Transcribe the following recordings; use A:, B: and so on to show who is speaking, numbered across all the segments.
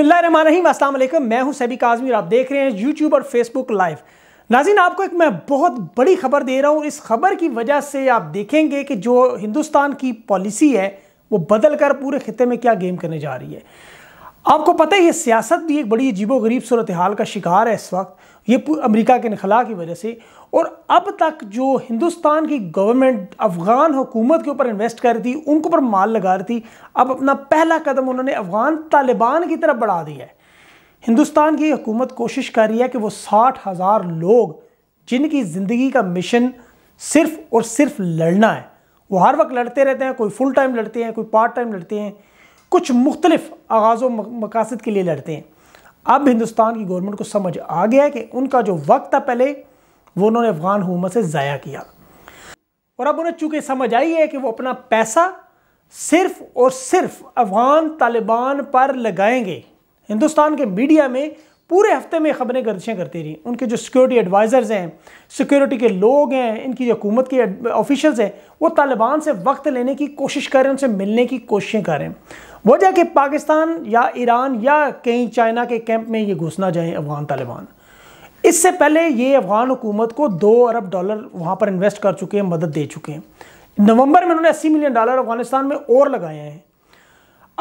A: अस्सलाम वालेकुम मैं हूं सैबी काजमी और आप देख रहे हैं यूट्यूब और फेसबुक लाइव नाजीन आपको एक मैं बहुत बड़ी खबर दे रहा हूं इस खबर की वजह से आप देखेंगे कि जो हिंदुस्तान की पॉलिसी है वो बदल कर पूरे खत्े में क्या गेम करने जा रही है आपको पता है ये सियासत भी एक बड़ी अजीबो गरीब सूरत हाल का शिकार है इस वक्त ये अमेरिका के इनखला की वजह से और अब तक जो हिंदुस्तान की गवर्नमेंट अफ़गान हुकूमत के ऊपर इन्वेस्ट कर रही थी उनके ऊपर माल लगा रही थी अब अपना पहला कदम उन्होंने अफ़गान तालिबान की तरफ बढ़ा दिया है हिंदुस्तान की हुकूमत कोशिश कर रही है कि वो साठ हज़ार लोग जिनकी ज़िंदगी का मिशन सिर्फ़ और सिर्फ लड़ना है वो हर वक्त लड़ते रहते हैं कोई फुल टाइम लड़ते हैं कोई पार्ट टाइम लड़ते हैं कुछ मुख्तलिफ आगाज़ व मकासद के लिए लड़ते हैं अब हिंदुस्तान की गवर्नमेंट को समझ आ गया है कि उनका जो वक्त था पहले वो उन्होंने अफगान हुकूमत से ज़ाया किया और अब उन्हें चूँकि समझ आई है कि वो अपना पैसा सिर्फ और सिर्फ अफगान तालिबान पर लगाएंगे हिंदुस्तान के मीडिया में पूरे हफ्ते में खबरें गर्दिशें करती रहीं उनके जो सिक्योरिटी एडवाइज़र्स हैं सिक्योरिटी के लोग हैं इनकी जो हुकूमत के ऑफिशल्स हैं वो तालिबान से वक्त लेने की कोशिश कर रहे हैं उनसे मिलने की कोशिशें कर रहे हैं वजह कि पाकिस्तान या ईरान या कहीं चाइना के कैंप में ये घुस ना जाए अफगान तालिबान इससे पहले ये अफगान हुकूमत को दो अरब डॉलर वहाँ पर इन्वेस्ट कर चुके हैं मदद दे चुके हैं नवंबर में उन्होंने अस्सी मिलियन डॉलर अफगानिस्तान में और लगाए हैं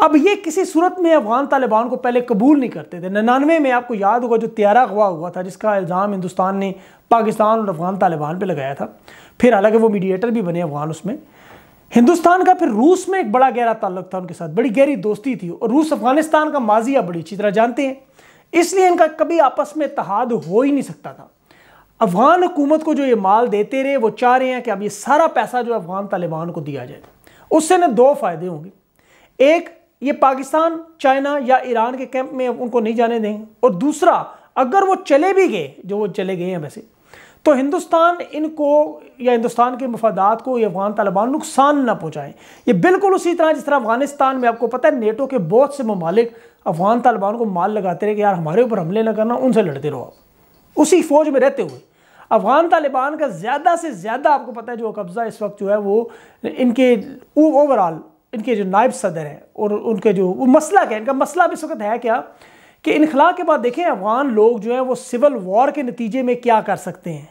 A: अब ये किसी सूरत में अफगान तालिबान को पहले कबूल नहीं करते थे नन्यानवे में आपको याद होगा जो त्यारा अगवा हुआ था जिसका इल्ज़ाम हिंदुस्तान ने पाकिस्तान और अफगान तालिबान पर लगाया था फिर हालांकि वो मीडिएटर भी बने अफगान उसमें हिंदुस्तान का फिर रूस में एक बड़ा गहरा ताल्लुक था उनके साथ बड़ी गहरी दोस्ती थी और रूस अफगानिस्तान का माजी आप बड़ी अच्छी तरह जानते हैं इसलिए इनका कभी आपस में इतहाद हो ही नहीं सकता था अफगान हुकूमत को जो ये माल देते रहे वो चाह रहे हैं कि अब ये सारा पैसा जो अफगान तालिबान को दिया जाए उससे ना दो फायदे होंगे एक ये पाकिस्तान चाइना या ईरान के कैंप में उनको नहीं जाने देंगे और दूसरा अगर वो चले भी गए जो वो चले गए हैं वैसे तो हिंदुस्तान इनको या हिंदुस्तान के मफादात को या अफगान तालिबान नुकसान ना पहुँचाएं ये बिल्कुल उसी तरह जिस तरह अफगानिस्तान में आपको पता है नेटो के बहुत से ममालिक अफगान तालिबान को माल लगाते रहे कि यार हमारे ऊपर हमले ना करना उनसे लड़ते रहो आप उसी फौज में रहते हुए अफगान तालिबान का ज़्यादा से ज़्यादा आपको पता है जो कब्ज़ा इस वक्त जो है वो इनके ओवरऑल इनके जो नायब सदर हैं और उनके जो मसला क्या है इनका मसला अब इस वक्त है क्या कि इनखला के बाद देखें अफ़गान लोग जो हैं वो सिविल वॉर के नतीजे में क्या कर सकते हैं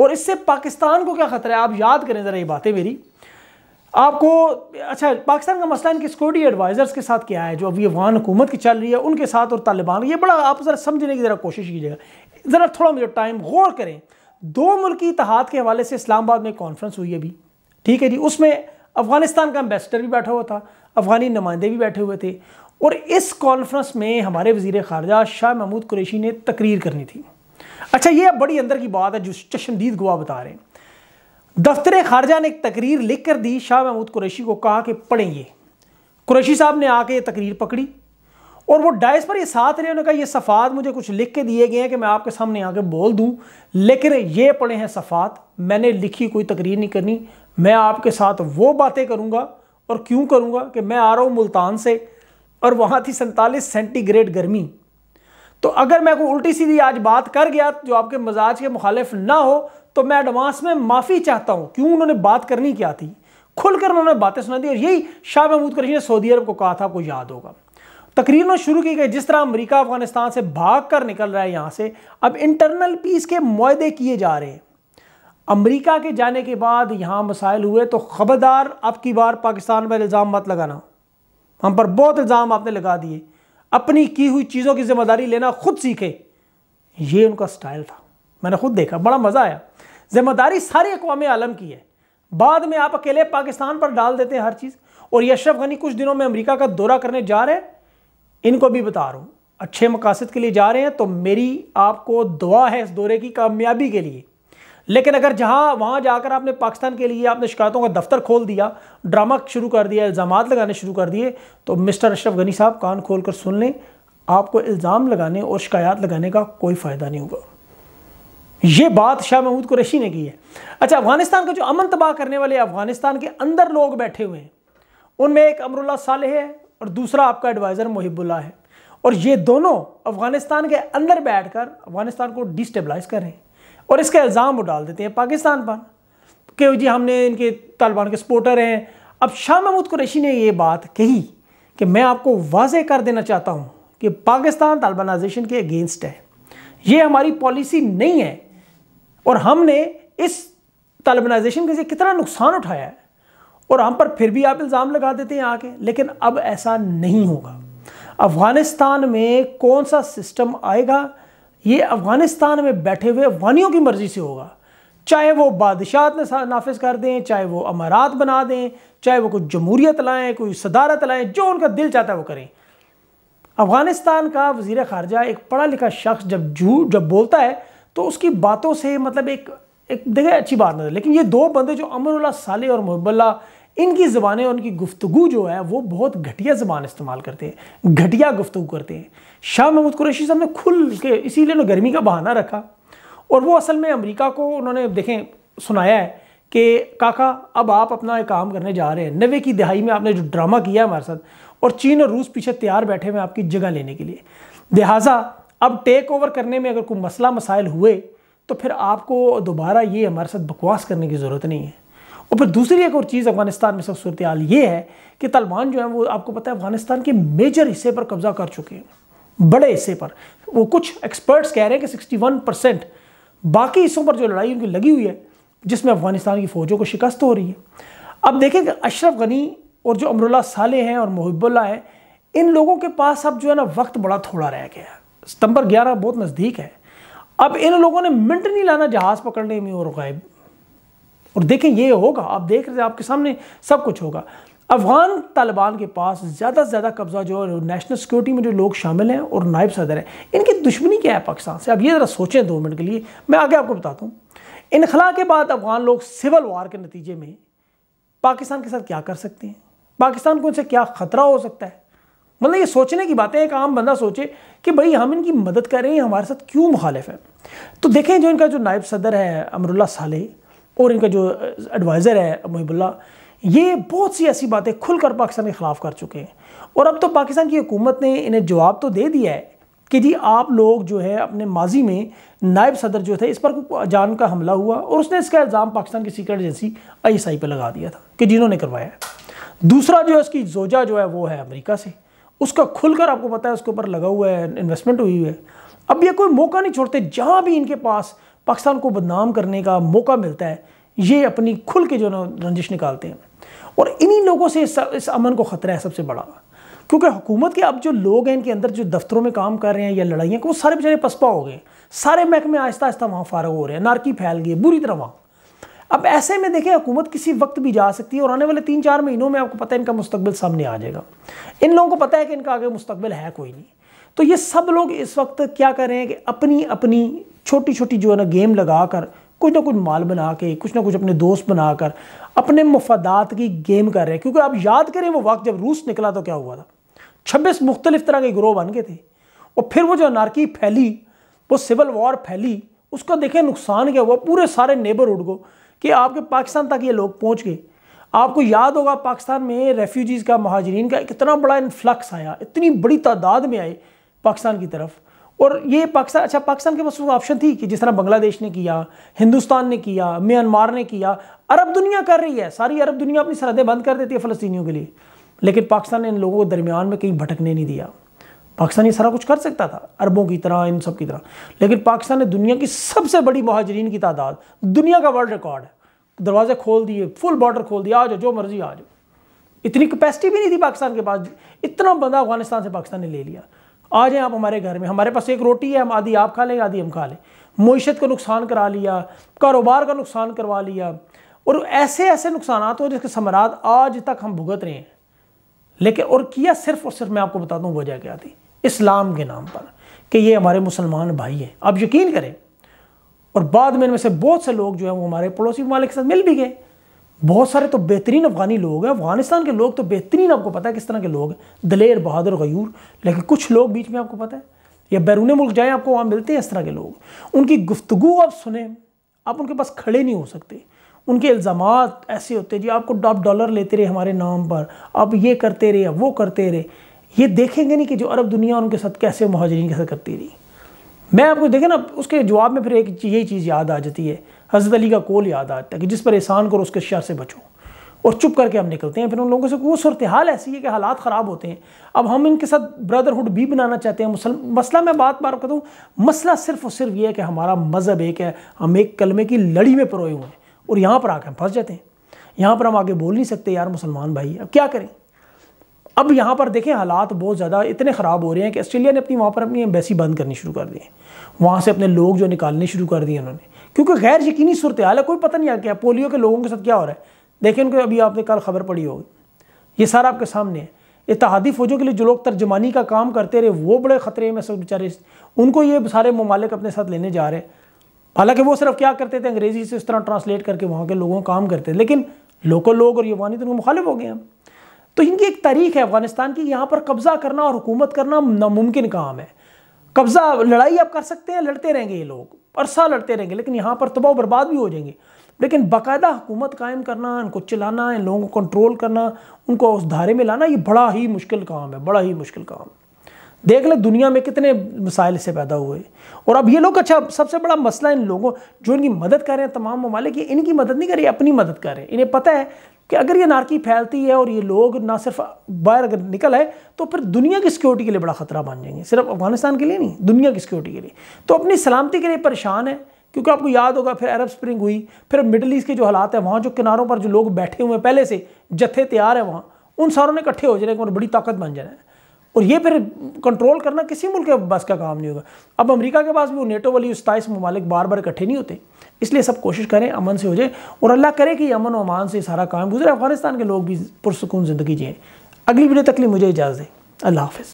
A: और इससे पाकिस्तान को क्या ख़तरा है आप याद करें ज़रा ये बातें मेरी आपको अच्छा पाकिस्तान का मसला इनके सिक्योरिटी एडवाइज़र्स के साथ क्या है जो अभी अफगान हुकूमत की चल रही है उनके साथ और तालिबान ये बड़ा आप ज़रा समझने की ज़रा कोशिश कीजिएगा ज़रा थोड़ा मुझे टाइम गौर करें दो मुल्की इतिहाद के हवाले से इस्लामाबाद में कॉन्फ्रेंस हुई अभी ठीक है जी उसमें अफ़गानिस्तान का एम्बेसडर भी बैठा हुआ था अफ़गानी नुमाइंदे भी बैठे हुए थे और इस कॉन्फ्रेंस में हमारे वजीर खारजा शाह महमूद कुरेशी ने तकरीर करनी थी अच्छा ये बड़ी अंदर की बात है जो चशमदीद गुआ बता रहे हैं दफ्तर खारजा ने एक तकरीर लिख कर दी शाह महमूद कुरेशी को कहा कि पढ़ें ये कुरेशी साहब ने आके ये तकरीर पकड़ी और वो डाइस पर ये साथ रहे उन्होंने कहा ये सफ़ात मुझे कुछ लिख के दिए गए हैं कि मैं आपके सामने आके बोल दूं लेकिन ये पढ़े हैं सफ़ात मैंने लिखी कोई तकरीर नहीं करनी मैं आपके साथ वो बातें करूँगा और क्यों करूँगा कि मैं आ रहा हूँ मुल्तान से और वहां थी सैंतालीस सेंटीग्रेड गर्मी तो अगर मैं को उल्टी सीधी आज बात कर गया जो आपके मजाज के मुखालिफ ना हो तो मैं एडवांस में माफ़ी चाहता हूं क्यों उन्होंने बात करनी क्या थी खुलकर उन्होंने बातें सुना दी और यही शाह महमूद करशी ने सऊदी अरब को कहा था आपको याद होगा ने शुरू की गई जिस तरह अमरीका अफगानिस्तान से भाग कर निकल रहा है यहां से अब इंटरनल पीस के मुहदे किए जा रहे हैं अमरीका के जाने के बाद यहां मसाइल हुए तो खबरदार अब की बार पाकिस्तान पर इल्ज़ाम मत लगाना हम पर बहुत इल्ज़ाम आपने लगा दिए अपनी की हुई चीज़ों की जिम्मेदारी लेना खुद सीखे ये उनका स्टाइल था मैंने खुद देखा बड़ा मज़ा आया जिम्मेदारी सारी अकवाम आलम की है बाद में आप अकेले पाकिस्तान पर डाल देते हैं हर चीज़ और यशरफ गनी कुछ दिनों में अमेरिका का दौरा करने जा रहे हैं इनको भी बता रहा हूँ अच्छे मकासद के लिए जा रहे हैं तो मेरी आपको दुआ है इस दौरे की कामयाबी के लिए लेकिन अगर जहां वहां जाकर आपने पाकिस्तान के लिए आपने शिकायतों का दफ्तर खोल दिया ड्रामा शुरू कर दिया इल्ज़ाम लगाने शुरू कर दिए तो मिस्टर अशरफ गनी साहब कान खोल कर सुन लें आपको इल्ज़ाम लगाने और शिकायत लगाने का कोई फ़ायदा नहीं होगा ये बात शाह महमूद कुरैशी ने की है अच्छा अफगानिस्तान का जो अमन तबाह करने वाले अफगानिस्तान के अंदर लोग बैठे हुए हैं उनमें एक अमरुल्ला सालेह है और दूसरा आपका एडवाइज़र मुहिबुल्ला है और ये दोनों अफगानिस्तान के अंदर बैठकर अफगानिस्तान को डिस्टेबलाइज कर रहे हैं और इसका इल्ज़ाम वो डाल देते हैं पाकिस्तान पर कि जी हमने इनके तालिबान के सपोर्टर हैं अब शाह महमूद कुरैशी ने ये बात कही कि मैं आपको वाजह कर देना चाहता हूँ कि पाकिस्तान तालिबानाइजेशन के अगेंस्ट है ये हमारी पॉलिसी नहीं है और हमने इस तालिबानाइजेशन के कितना नुकसान उठाया है और हम पर फिर भी आप इल्ज़ाम लगा देते हैं आके लेकिन अब ऐसा नहीं होगा अफ़गानिस्तान में कौन सा सिस्टम आएगा ये अफगानिस्तान में बैठे हुए अफगानियों की मर्ज़ी से होगा चाहे वो बादशाह नाफिज कर दें चाहे वो अमारात बना दें चाहे वो कुछ जमहूरियत लाएँ कोई सदारत लाएं जो उनका दिल चाहता है वो करें अफ़गानिस्तान का वजीर ख़ारजा एक पढ़ा लिखा शख्स जब झूठ जब बोलता है तो उसकी बातों से मतलब एक एक देखें अच्छी बात नहीं लेकिन ये दो बंदे जो अमरुल्ला साले और मुहबल्ला इनकी ज़बानें उनकी गुफ्तु जो है वो बहुत घटिया ज़बान इस्तेमाल करते हैं घटिया गुफ्तु करते हैं शाह महमूद कुरैशी साहब ने खुल के इसीलिए उन्होंने गर्मी का बहाना रखा और वो असल में अमेरिका को उन्होंने देखें सुनाया है कि काका अब आप अपना एक काम करने जा रहे हैं नवे की दिहाई में आपने जो ड्रामा किया है हमारे साथ और चीन और रूस पीछे तैयार बैठे हुए आपकी जगह लेने के लिए लिहाजा अब टेक ओवर करने में अगर कोई मसला मसाइल हुए तो फिर आपको दोबारा ये हमारे साथ बकवास करने की ज़रूरत नहीं है और फिर दूसरी एक और चीज़ अफगानिस्तान में सब सूरत हाल ये है कि तालिबान जो है वो आपको पता है अफगानिस्तान के मेजर हिस्से पर कब्जा कर चुके हैं बड़े हिस्से पर वो कुछ एक्सपर्ट्स कह रहे हैं कि वन परसेंट बाकी हिस्सों पर जो लड़ाई उनकी लगी हुई है जिसमें अफगानिस्तान की फ़ौजों को शिकस्त हो रही है अब देखें कि अशरफ गनी और जो अमरुल्ला साले हैं और मोहब्बुल्ला हैं इन लोगों के पास अब जो है ना वक्त बड़ा थोड़ा रह गया है सितंबर ग्यारह बहुत नज़दीक है अब इन लोगों ने मिनट नहीं लाना जहाज़ पकड़ने में और गायब और देखें ये होगा आप देख रहे हैं आपके सामने सब कुछ होगा अफगान तालिबान के पास ज़्यादा से ज़्यादा कब्ज़ा जो है नेशनल सिक्योरिटी में जो लोग शामिल हैं और नायब सदर हैं इनकी दुश्मनी क्या है पाकिस्तान से अब ये ज़रा सोचें दो मिनट के लिए मैं आगे आपको बताता हूँ इनखला के बाद अफगान लोग सिविल वार के नतीजे में पाकिस्तान के साथ क्या कर सकते हैं पाकिस्तान को इनसे क्या ख़तरा हो सकता है मतलब ये सोचने की बातें एक आम बंदा सोचे कि भाई हम इनकी मदद कर रहे हैं हमारे साथ क्यों मुखालिफ है तो देखें जो इनका जो नायब सदर है अमरुल्ला साले और इनका जो एडवाइज़र है मुहिबुल्ला ये बहुत सी ऐसी बातें खुलकर पाकिस्तान के ख़िलाफ़ कर चुके हैं और अब तो पाकिस्तान की हुकूमत ने इन्हें जवाब तो दे दिया है कि जी आप लोग जो है अपने माजी में नायब सदर जो थे इस पर जान का हमला हुआ और उसने इसका इल्ज़ाम पाकिस्तान की सीक्रेट एजेंसी आईएसआई पर लगा दिया था कि जिन्होंने करवाया है दूसरा जो है उसकी जोजा जो है वो है अमेरिका से उसका खुलकर आपको पता है उसके ऊपर लगा हुआ है इन्वेस्टमेंट हुई हुई है अब ये कोई मौका नहीं छोड़ते जहाँ भी इनके पास पाकिस्तान को बदनाम करने का मौका मिलता है ये अपनी खुल के जो ना रंजिश निकालते हैं और इन्हीं लोगों से इस, इस अमन को ख़तरा है सबसे बड़ा क्योंकि हुकूमत के अब जो लोग हैं इनके अंदर जो दफ्तरों में काम कर रहे हैं या लड़ाइयाँ वो सारे बेचारे पसपा हो गए सारे महकमे आहिस्ता आहिस्ता वहाँ फारग हो रहे हैं नारकी फैल गई बुरी तरह वहाँ अब ऐसे में देखें हुकूमत किसी वक्त भी जा सकती है और आने वाले तीन चार महीनों में आपको पता है इनका मुस्तबिल सामने आ जाएगा इन लोगों को पता है कि इनका आगे मुस्तबिल है कोई नहीं तो ये सब लोग इस वक्त क्या कर रहे हैं कि अपनी अपनी छोटी छोटी जो है ना गेम लगा कर कुछ ना कुछ माल बना के कुछ ना कुछ अपने दोस्त बना कर अपने मफादात की गेम कर रहे हैं क्योंकि आप याद करें वो वक्त जब रूस निकला तो क्या हुआ था छब्बीस मुख्तलिफ तरह के ग्रोह बन गए थे और फिर वो जो अनारकी फैली वो सिविल वॉर फैली उसका देखें नुकसान क्या हुआ पूरे सारे नेबरहुड को कि आपके पाकिस्तान तक ये लोग पहुँच गए आपको याद होगा पाकिस्तान में रेफ्यूजीज़ का महाजरीन का कितना बड़ा इन्फ्लक्स आया इतनी बड़ी तादाद में आए पाकिस्तान की तरफ और ये पाकिस्तान अच्छा पाकिस्तान के पास वो ऑप्शन थी कि जिस तरह बांग्लादेश ने किया हिंदुस्तान ने किया म्यांमार ने किया अरब दुनिया कर रही है सारी अरब दुनिया अपनी सरहदें बंद कर देती है फ़लस्तियों के लिए लेकिन पाकिस्तान ने इन लोगों को दरमियान में कहीं भटकने नहीं दिया पाकिस्तान ये सारा कुछ कर सकता था अरबों की तरह इन सब की तरह लेकिन पाकिस्तान ने दुनिया की सबसे बड़ी महाजरीन की तादाद दुनिया का वर्ल्ड रिकॉर्ड है दरवाजे खोल दिए फुल बॉर्डर खोल दिया आ जाओ जो मर्जी आ जाओ इतनी कैपेसिटी भी नहीं थी पाकिस्तान के पास इतना बंदा अफगानिस्तान से पाकिस्तान ने ले लिया आ जाएं आप हमारे घर में हमारे पास एक रोटी है हम आधी आप खा लें आधी हम खा लें मीशत को नुकसान करा लिया कारोबार का नुकसान करवा लिया और ऐसे ऐसे नुकसान हो जिसके समरात आज तक हम भुगत रहे हैं लेकिन और किया सिर्फ और सिर्फ मैं आपको बताता हूँ वजह क्या थी इस्लाम के नाम पर कि ये हमारे मुसलमान भाई हैं आप यकीन करें और बाद में इनमें से बहुत से लोग जो है वो हमारे पड़ोसी मालिक के साथ मिल भी गए बहुत सारे तो बेहतरीन अफगानी लोग हैं अफगानिस्तान के लोग तो बेहतरीन आपको पता है किस तरह के लोग हैं दलेर बहादुर गयूर लेकिन कुछ लोग बीच में आपको पता है या बैरून मुल्क जाए आपको वहाँ मिलते हैं इस तरह के लोग उनकी गुफ्तु आप सुने आप उनके पास खड़े नहीं हो सकते उनके इल्ज़ाम ऐसे होते जी आपको डॉप डॉलर लेते रहे हमारे नाम पर आप ये करते रहे वो करते रहे ये देखेंगे नहीं कि जो अरब दुनिया उनके साथ कैसे महाजरीन के साथ करती रही मैं आपको देखें ना उसके जवाब में फिर एक यही चीज़ याद आ जाती है हज़रत अली का कोल याद आता है कि जिस पर एहसान करो उसके शर से बचो और चुप करके हम निकलते हैं फिर उन लोगों से वो सूरत हाल ऐसी है कि हालात ख़राब होते हैं अब हम इनके साथ ब्रदरहुड भी बनाना चाहते हैं मुसल मसला मैं बात बार करूँ मसला सिर्फ और सिर्फ ये है कि हमारा मज़हब एक है हम एक कलमे की लड़ी में परोए हुए हैं और यहाँ पर आकर हम फंस जाते हैं यहाँ पर हम आगे बोल नहीं सकते यार मुसलमान भाई अब क्या करें अब यहाँ पर देखें हालात बहुत ज़्यादा इतने ख़राब हो रहे हैं कि ऑस्ट्रेलिया ने अपनी वहाँ पर अपनी एम्बेसी बंद करनी शुरू कर दी है वहाँ से अपने लोग जो निकालने शुरू कर दिए उन्होंने क्योंकि गैर यकीनी सूरत हाल है कोई पता नहीं आ गया पोलियो के लोगों के साथ क्या हो रहा है देखिए उनको अभी आपने कल खबर पड़ी होगी ये सारा आपके सामने है इतिहादी फ़ौजों के लिए जो लोग तर्जमानी का काम करते रहे वो बड़े ख़तरे में सब बेचारे उनको ये सारे ममालिक अपने साथ लेने जा रहे हैं हालांकि वो सिर्फ क्या करते थे अंग्रेज़ी से इस तरह ट्रांसलेट करके वहाँ के लोगों काम करते लेकिन लोकल लोग और यवानी तो उनको मुखालिफ हो गए हम तो इनकी एक तारीख है अफगानिस्तान की यहाँ पर कब्ज़ा करना और हुकूमत करना नामुमकिन काम है कब्ज़ा लड़ाई आप कर सकते हैं लड़ते रहेंगे ये लोग अरसा लड़ते रहेंगे लेकिन यहाँ पर तबाह बर्बाद भी हो जाएंगे लेकिन बाकायदा हुकूमत कायम करना इनको चलाना इन लोगों को कंट्रोल करना उनको उस धारे में लाना ये बड़ा ही मुश्किल काम है बड़ा ही मुश्किल काम है देख लें दुनिया में कितने मसाइल से पैदा हुए और अब ये लोग अच्छा सबसे बड़ा मसला इन लोगों जो इनकी मदद कर रहे हैं तमाम ममालिक इनकी मदद नहीं कर रहे अपनी मदद कर रहे हैं इन्हें पता है कि अगर ये नारकी फैलती है और ये लोग ना सिर्फ बाहर अगर निकल आए तो फिर दुनिया की सिक्योरिटी के लिए बड़ा खतरा बन जाएंगे सिर्फ अफगानिस्तान के लिए नहीं दुनिया की सिक्योरिटी के लिए तो अपनी सलामती के लिए परेशान है क्योंकि आपको याद होगा फिर अरब स्प्रिंग हुई फिर मिडल ईस्ट के जो हालात हैं वहाँ जो किनारों पर जो लोग बैठे हुए हैं पहले से जत्थे तैयार हैं वहाँ उन सारों ने इकट्ठे हो जाने और बड़ी ताकत बन जाना है और ये फिर कंट्रोल करना किसी मुल्क के बस का काम नहीं होगा अब अमेरिका के पास भी वो नेटो वाली सताईस ममालिक बार बार इकट्ठे नहीं होते इसलिए सब कोशिश करें अमन से हो जाए और अल्लाह करे कि अमन और अमान से सारा काम गुजरे अफगानिस्तान के लोग भी पुरसकून ज़िंदगी जिए अगली वीडियो तकली मुझे इजाज़त दें अल्लाह हाफिज़